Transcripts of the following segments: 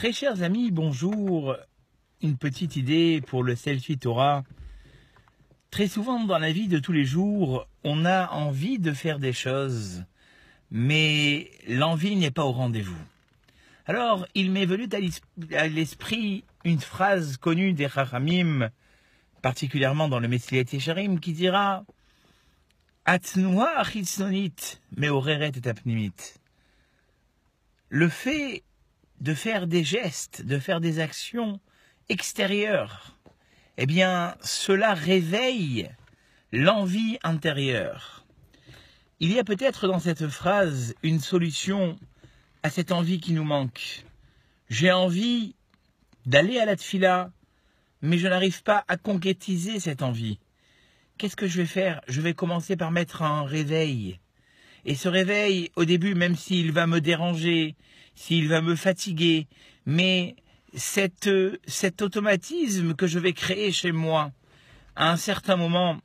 Très chers amis, bonjour. Une petite idée pour le selfie Torah. Très souvent dans la vie de tous les jours, on a envie de faire des choses, mais l'envie n'est pas au rendez-vous. Alors, il m'est venu à l'esprit une phrase connue des Chachamim, particulièrement dans le Messilat Yesharim, qui dira Atnoa me oreret et apnimit. Le fait de faire des gestes, de faire des actions extérieures, eh bien, cela réveille l'envie intérieure. Il y a peut-être dans cette phrase une solution à cette envie qui nous manque. J'ai envie d'aller à la tfila, mais je n'arrive pas à concrétiser cette envie. Qu'est-ce que je vais faire Je vais commencer par mettre un réveil. Et ce réveil, au début, même s'il va me déranger, s'il va me fatiguer, mais cette, cet automatisme que je vais créer chez moi, à un certain moment,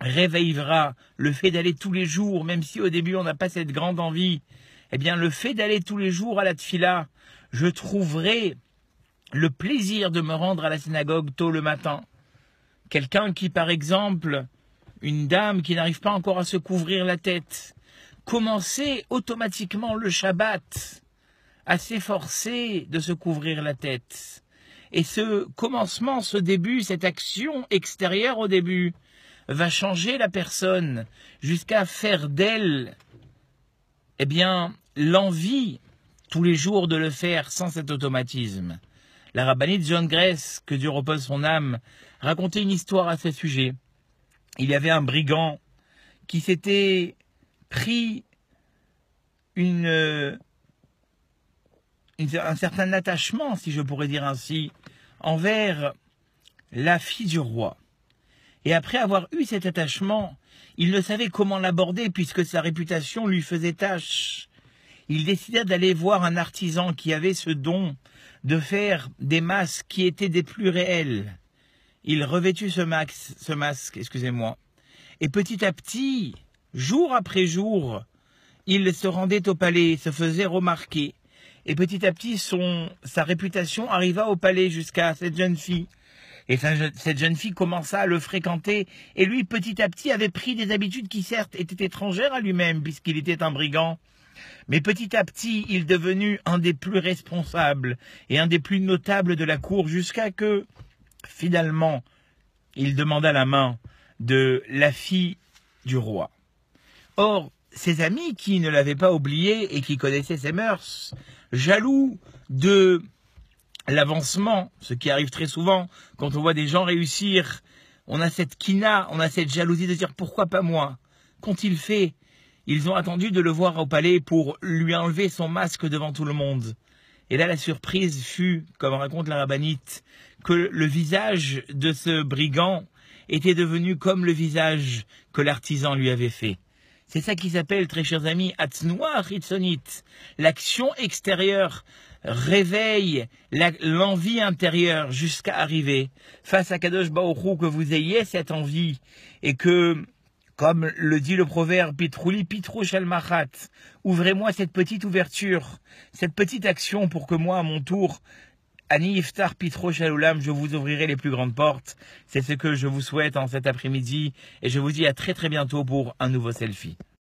réveillera le fait d'aller tous les jours, même si au début on n'a pas cette grande envie, eh bien le fait d'aller tous les jours à la tfila, je trouverai le plaisir de me rendre à la synagogue tôt le matin. Quelqu'un qui, par exemple, une dame qui n'arrive pas encore à se couvrir la tête, commencer automatiquement le Shabbat à s'efforcer de se couvrir la tête. Et ce commencement, ce début, cette action extérieure au début, va changer la personne jusqu'à faire d'elle, eh bien, l'envie tous les jours de le faire sans cet automatisme. La rabbinite John Grace, que Dieu repose son âme, racontait une histoire à ce sujet. Il y avait un brigand qui s'était pris un certain attachement, si je pourrais dire ainsi, envers la fille du roi. Et après avoir eu cet attachement, il ne savait comment l'aborder puisque sa réputation lui faisait tâche. Il décida d'aller voir un artisan qui avait ce don de faire des masques qui étaient des plus réels. Il revêtu ce, ce masque, excusez-moi, et petit à petit, Jour après jour, il se rendait au palais, se faisait remarquer. Et petit à petit, son, sa réputation arriva au palais jusqu'à cette jeune fille. Et cette jeune fille commença à le fréquenter, et lui, petit à petit, avait pris des habitudes qui, certes, étaient étrangères à lui-même, puisqu'il était un brigand. Mais petit à petit, il devenu un des plus responsables et un des plus notables de la cour, jusqu'à que, finalement, il demanda la main de la fille du roi. Or, ses amis qui ne l'avaient pas oublié et qui connaissaient ses mœurs, jaloux de l'avancement, ce qui arrive très souvent quand on voit des gens réussir, on a cette quina, on a cette jalousie de dire pourquoi pas moi Qu'ont-ils fait Ils ont attendu de le voir au palais pour lui enlever son masque devant tout le monde. Et là, la surprise fut, comme raconte la rabbinite, que le visage de ce brigand était devenu comme le visage que l'artisan lui avait fait. C'est ça qui s'appelle, très chers amis, L'action extérieure réveille l'envie intérieure jusqu'à arriver face à Kadosh Baoru, que vous ayez cette envie et que, comme le dit le proverbe Pitrouli Pitrou Shalmachat, ouvrez-moi cette petite ouverture, cette petite action pour que moi, à mon tour, Ani Iftar Pitro Shaloulam, je vous ouvrirai les plus grandes portes. C'est ce que je vous souhaite en cet après-midi et je vous dis à très très bientôt pour un nouveau selfie.